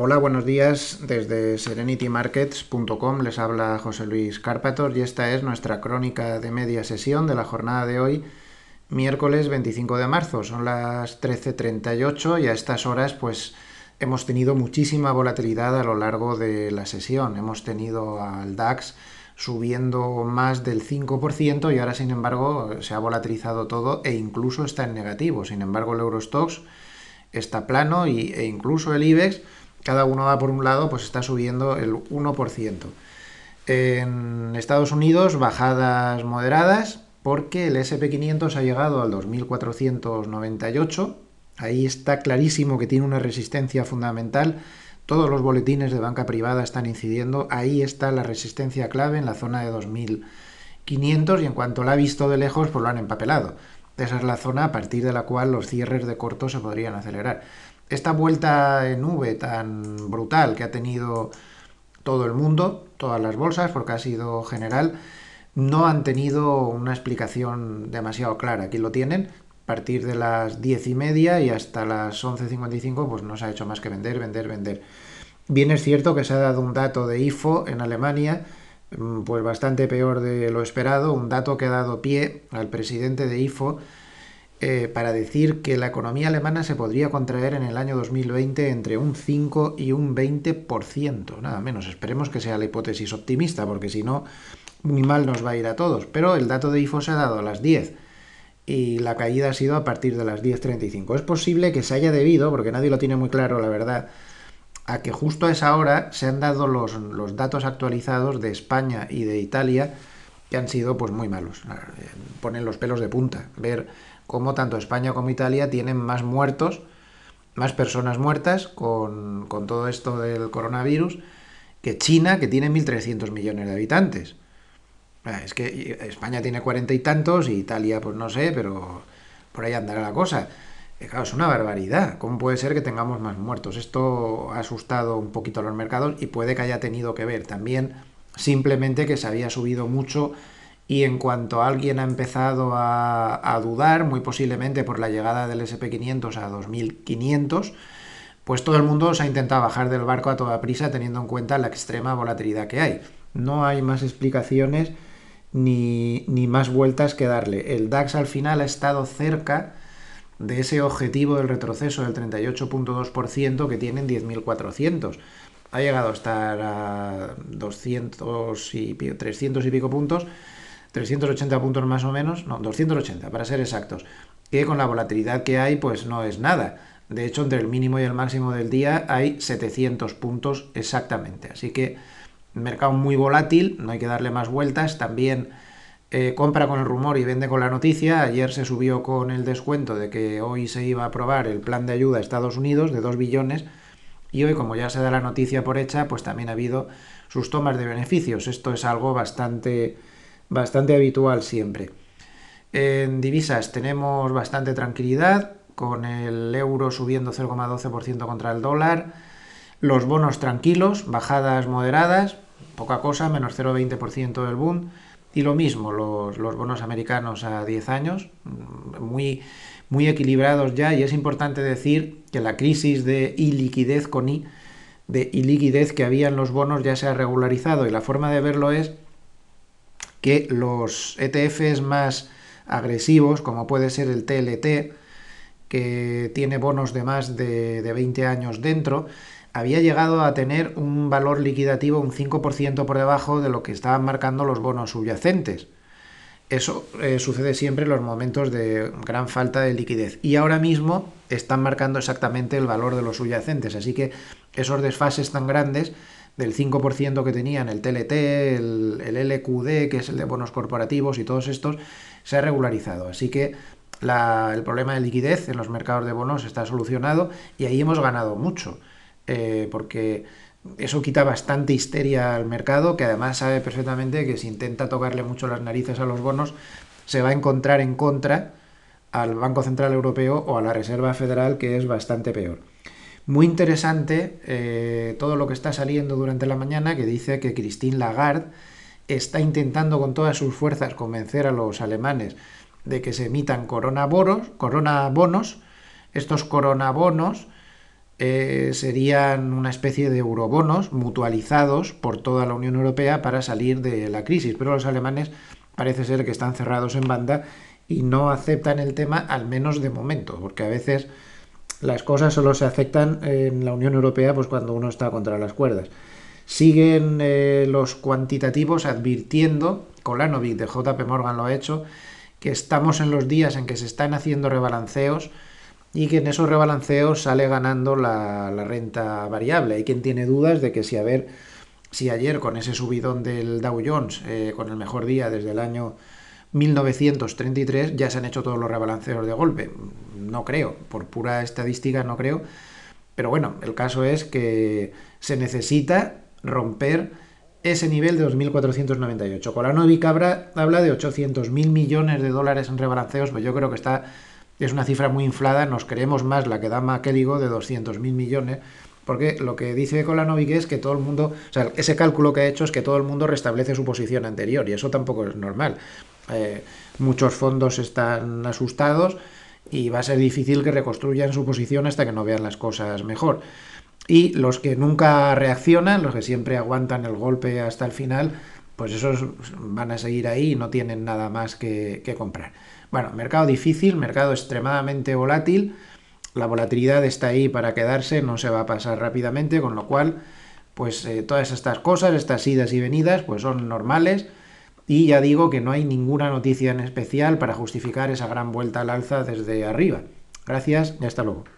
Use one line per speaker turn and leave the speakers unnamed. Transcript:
Hola, buenos días. Desde serenitymarkets.com les habla José Luis Carpator y esta es nuestra crónica de media sesión de la jornada de hoy, miércoles 25 de marzo. Son las 13.38 y a estas horas pues hemos tenido muchísima volatilidad a lo largo de la sesión. Hemos tenido al DAX subiendo más del 5% y ahora sin embargo se ha volatilizado todo e incluso está en negativo. Sin embargo el Eurostox está plano y, e incluso el IBEX cada uno va por un lado, pues está subiendo el 1%. En Estados Unidos, bajadas moderadas, porque el SP500 ha llegado al 2498. Ahí está clarísimo que tiene una resistencia fundamental. Todos los boletines de banca privada están incidiendo. Ahí está la resistencia clave en la zona de 2500 y en cuanto la ha visto de lejos, pues lo han empapelado. Esa es la zona a partir de la cual los cierres de corto se podrían acelerar esta vuelta en V tan brutal que ha tenido todo el mundo, todas las bolsas, porque ha sido general, no han tenido una explicación demasiado clara. Aquí lo tienen. A partir de las diez y media y hasta las 11.55, pues no se ha hecho más que vender, vender, vender. Bien es cierto que se ha dado un dato de IFO en Alemania, mm, pues bastante peor de lo esperado, un dato que ha dado pie al presidente de IFO eh, para decir que la economía alemana se podría contraer en el año 2020 entre un 5 y un 20%, nada menos. Esperemos que sea la hipótesis optimista, porque si no, muy mal nos va a ir a todos. Pero el dato de IFO se ha dado a las 10 y la caída ha sido a partir de las 10.35. Es posible que se haya debido, porque nadie lo tiene muy claro, la verdad, a que justo a esa hora se han dado los datos actualizados de España y de Italia que han sido pues muy malos. Eh, ponen los pelos de punta. Ver cómo tanto España como Italia tienen más muertos, más personas muertas con, todo esto del coronavirus, que China, que tiene 1.300 millones de habitantes. Eh, es que eh, España tiene cuarenta y tantos, y Italia, pues no sé, pero por ahí andará la cosa. Claro, es una barbaridad. ¿Cómo puede ser que tengamos más muertos? Esto ha asustado un poquito a los mercados y puede que haya tenido que ver también simplemente que se había subido mucho y en cuanto alguien ha empezado a, dudar, muy posiblemente por la llegada del SP500 a 2500, pues todo el mundo se ha intentado bajar del barco a toda prisa teniendo en cuenta la extrema volatilidad que hay. No hay más explicaciones ni más vueltas que darle. El DAX al final ha estado cerca de ese objetivo del retroceso del 38.2% que tienen 10.400. Ha llegado a estar a 200 y 300 y pico puntos, 380 puntos más o menos, no, 280 para ser exactos, que con la volatilidad que hay pues no es nada. De hecho, entre el mínimo y el máximo del día hay 700 puntos exactamente. Así que mercado muy volátil, no hay que darle más vueltas. También eh, compra con el rumor y vende con la noticia. Ayer se subió con el descuento de que hoy se iba a aprobar el plan de ayuda a Estados Unidos de 2 billones y hoy, como ya se da la noticia por hecha, pues también ha habido sus tomas de beneficios. Esto es algo bastante, bastante habitual siempre. En divisas tenemos bastante tranquilidad, con el euro subiendo 0,12% contra el dólar, los bonos tranquilos, bajadas moderadas, poca cosa, menos 0,20% del boom y lo mismo, los, bonos americanos a 10 años, muy, muy equilibrados ya, y es importante decir que la crisis de iliquidez con de iliquidez que había en los bonos ya se ha regularizado, y la forma de verlo es que los ETFs más agresivos, como puede ser el TLT, que tiene bonos de más de, 20 años dentro, había llegado a tener un valor liquidativo un 5% por debajo de lo que estaban marcando los bonos subyacentes. Eso eh, sucede siempre en los momentos de gran falta de liquidez. Y ahora mismo están marcando exactamente el valor de los subyacentes. Así que esos desfases tan grandes del 5% que tenían el TLT, el, el, LQD, que es el de bonos corporativos y todos estos, se ha regularizado. Así que el problema de liquidez en los mercados de bonos está solucionado y ahí hemos ganado mucho, eh, porque eso quita bastante histeria al mercado, que además sabe perfectamente que si intenta tocarle mucho las narices a los bonos, se va a encontrar en contra al Banco Central Europeo o a la Reserva Federal, que es bastante peor. Muy interesante eh, todo lo que está saliendo durante la mañana, que dice que Christine Lagarde está intentando con todas sus fuerzas convencer a los alemanes de que se emitan coronabonos, coronabonos. Estos coronabonos eh, serían una especie de eurobonos mutualizados por toda la Unión Europea para salir de la crisis, pero los alemanes parece ser que están cerrados en banda y no aceptan el tema, al menos de momento, porque a veces las cosas solo se aceptan en la Unión Europea pues cuando uno está contra las cuerdas. Siguen eh, los cuantitativos advirtiendo, Kolanovic de JP Morgan lo ha hecho, que estamos en los días en que se están haciendo rebalanceos y que en esos rebalanceos sale ganando la, renta variable. Hay quien tiene dudas de que si a ver si ayer con ese subidón del Dow Jones, eh, con el mejor día desde el año 1933, ya se han hecho todos los rebalanceos de golpe. No creo, por pura estadística no creo. Pero bueno, el caso es que se necesita romper ese nivel de 2.498. Colanovic habla, de 800.000 millones de dólares en rebalanceos, pero pues yo creo que está, es una cifra muy inflada, nos creemos más la que da Maquéligo, de 200.000 millones, porque lo que dice Colanovic es que todo el mundo, o sea, ese cálculo que ha hecho es que todo el mundo restablece su posición anterior y eso tampoco es normal. Eh, muchos fondos están asustados y va a ser difícil que reconstruyan su posición hasta que no vean las cosas mejor. Y los que nunca reaccionan, los que siempre aguantan el golpe hasta el final, pues esos van a seguir ahí y no tienen nada más que, comprar. Bueno, mercado difícil, mercado extremadamente volátil. La volatilidad está ahí para quedarse, no se va a pasar rápidamente, con lo cual, pues eh, todas estas cosas, estas idas y venidas, pues son normales. Y ya digo que no hay ninguna noticia en especial para justificar esa gran vuelta al alza desde arriba. Gracias y hasta luego.